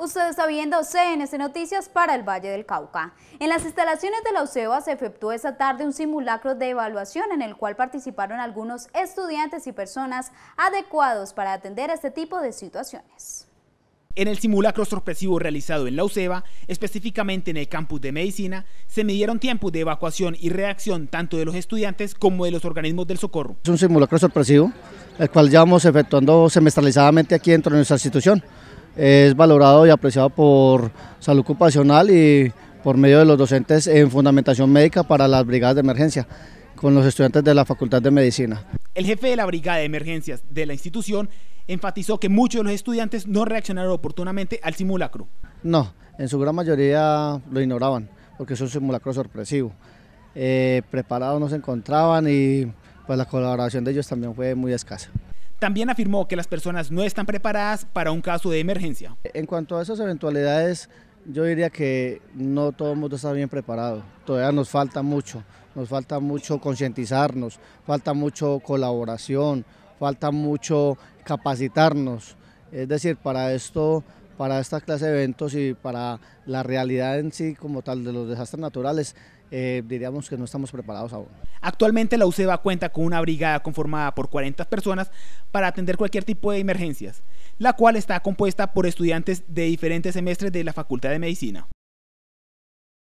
Usted está viendo CNS Noticias para el Valle del Cauca. En las instalaciones de la UCEBA se efectuó esa tarde un simulacro de evaluación en el cual participaron algunos estudiantes y personas adecuados para atender este tipo de situaciones. En el simulacro sorpresivo realizado en la UCEBA, específicamente en el campus de medicina, se midieron tiempos de evacuación y reacción tanto de los estudiantes como de los organismos del socorro. Es un simulacro sorpresivo, el cual vamos efectuando semestralizadamente aquí dentro de nuestra institución es valorado y apreciado por salud ocupacional y por medio de los docentes en fundamentación médica para las brigadas de emergencia con los estudiantes de la Facultad de Medicina. El jefe de la brigada de emergencias de la institución enfatizó que muchos de los estudiantes no reaccionaron oportunamente al simulacro. No, en su gran mayoría lo ignoraban, porque es un simulacro sorpresivo. Eh, preparados no se encontraban y pues la colaboración de ellos también fue muy escasa. También afirmó que las personas no están preparadas para un caso de emergencia. En cuanto a esas eventualidades, yo diría que no todo el mundo está bien preparado. Todavía nos falta mucho, nos falta mucho concientizarnos, falta mucho colaboración, falta mucho capacitarnos. Es decir, para esto, para esta clase de eventos y para la realidad en sí como tal de los desastres naturales, eh, diríamos que no estamos preparados aún. Actualmente la UCEBA cuenta con una brigada conformada por 40 personas para atender cualquier tipo de emergencias, la cual está compuesta por estudiantes de diferentes semestres de la Facultad de Medicina.